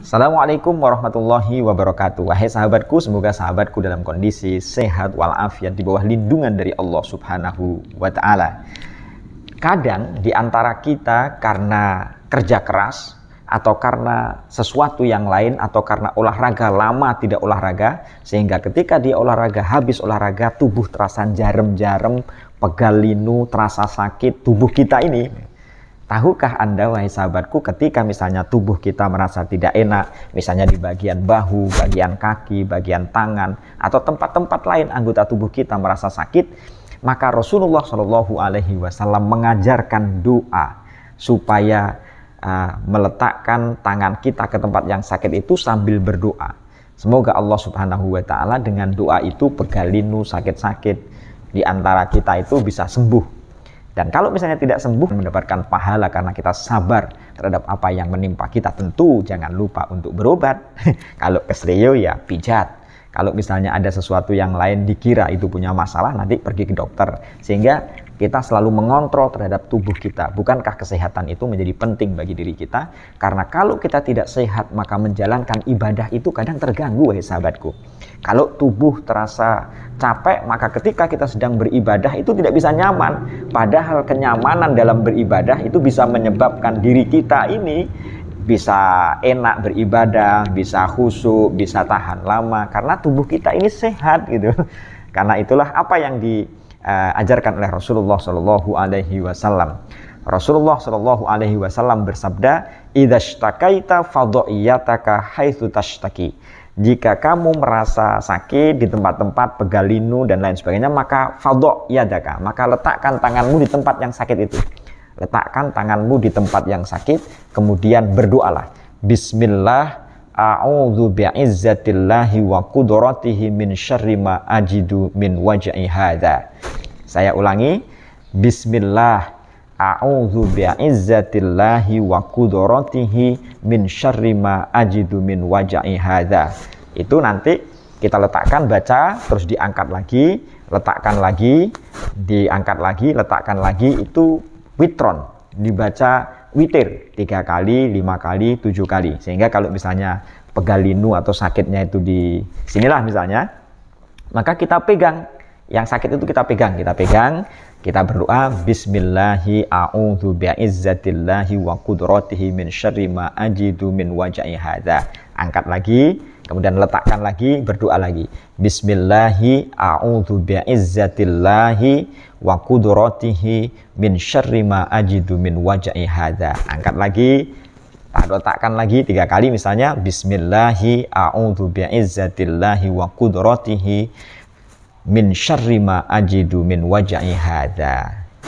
Assalamualaikum warahmatullahi wabarakatuh. Wahai sahabatku, semoga sahabatku dalam kondisi sehat walafiat di bawah lindungan dari Allah Subhanahu wa taala. Kadang di antara kita karena kerja keras atau karena sesuatu yang lain atau karena olahraga lama tidak olahraga sehingga ketika dia olahraga habis olahraga tubuh terasa jarem-jarem, pegal linu terasa sakit tubuh kita ini Tahukah Anda, wahai sahabatku, ketika misalnya tubuh kita merasa tidak enak, misalnya di bagian bahu, bagian kaki, bagian tangan, atau tempat-tempat lain anggota tubuh kita merasa sakit, maka Rasulullah Shallallahu Alaihi Wasallam mengajarkan doa supaya uh, meletakkan tangan kita ke tempat yang sakit itu sambil berdoa. Semoga Allah Subhanahu wa Ta'ala dengan doa itu pegalinu sakit-sakit di antara kita itu bisa sembuh dan kalau misalnya tidak sembuh mendapatkan pahala karena kita sabar terhadap apa yang menimpa kita tentu jangan lupa untuk berobat. kalau kesreo ya pijat, kalau misalnya ada sesuatu yang lain dikira itu punya masalah nanti pergi ke dokter sehingga kita selalu mengontrol terhadap tubuh kita. Bukankah kesehatan itu menjadi penting bagi diri kita? Karena kalau kita tidak sehat, maka menjalankan ibadah itu kadang terganggu, wahai sahabatku. Kalau tubuh terasa capek, maka ketika kita sedang beribadah itu tidak bisa nyaman. Padahal kenyamanan dalam beribadah itu bisa menyebabkan diri kita ini bisa enak beribadah, bisa khusyuk, bisa tahan lama karena tubuh kita ini sehat gitu. Karena itulah apa yang di uh, oleh Rasulullah Shallallahu Alaihi Wasallam. Rasulullah Shallallahu Alaihi Wasallam bersabda, idashtakaita fadoiyataka haitsu tashtaki." Jika kamu merasa sakit di tempat-tempat pegalinu dan lain sebagainya, maka fadok yadaka, maka letakkan tanganmu di tempat yang sakit itu. Letakkan tanganmu di tempat yang sakit, kemudian berdoalah. Bismillah, A'udzu bi'izzatillahi wa qudratihi min syarri ma ajidu min waj'i hadza. Saya ulangi, bismillah A'udzu bi'izzatillahi wa qudratihi min syarri ma ajidu min waj'i hadza. Itu nanti kita letakkan baca terus diangkat lagi, letakkan lagi, diangkat lagi, letakkan lagi itu witron dibaca witir tiga kali, lima kali, tujuh kali. Sehingga kalau misalnya pegal linu atau sakitnya itu di sinilah misalnya, maka kita pegang yang sakit itu kita pegang, kita pegang kita berdoa Bismillahi a'udhu bi'izzatillahi wa kudratihi min syarri ma ajidu min wajai hadha. Angkat lagi, kemudian letakkan lagi, berdoa lagi. Bismillahi a'udhu bi'izzatillahi wa kudratihi min syarri ma ajidu min wajai hadha. Angkat lagi, tak letakkan lagi tiga kali misalnya Bismillahi a'udhu bi'izzatillahi wa kudratihi min syarri ma ajidu min wajai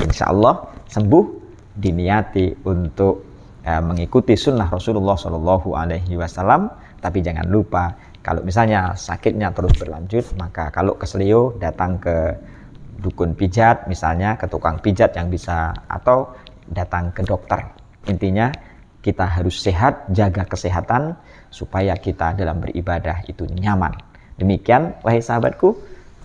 insya Allah sembuh diniati untuk uh, mengikuti sunnah Rasulullah Shallallahu Alaihi Wasallam. Tapi jangan lupa kalau misalnya sakitnya terus berlanjut, maka kalau keselio datang ke dukun pijat misalnya ke tukang pijat yang bisa atau datang ke dokter. Intinya kita harus sehat, jaga kesehatan supaya kita dalam beribadah itu nyaman. Demikian wahai sahabatku,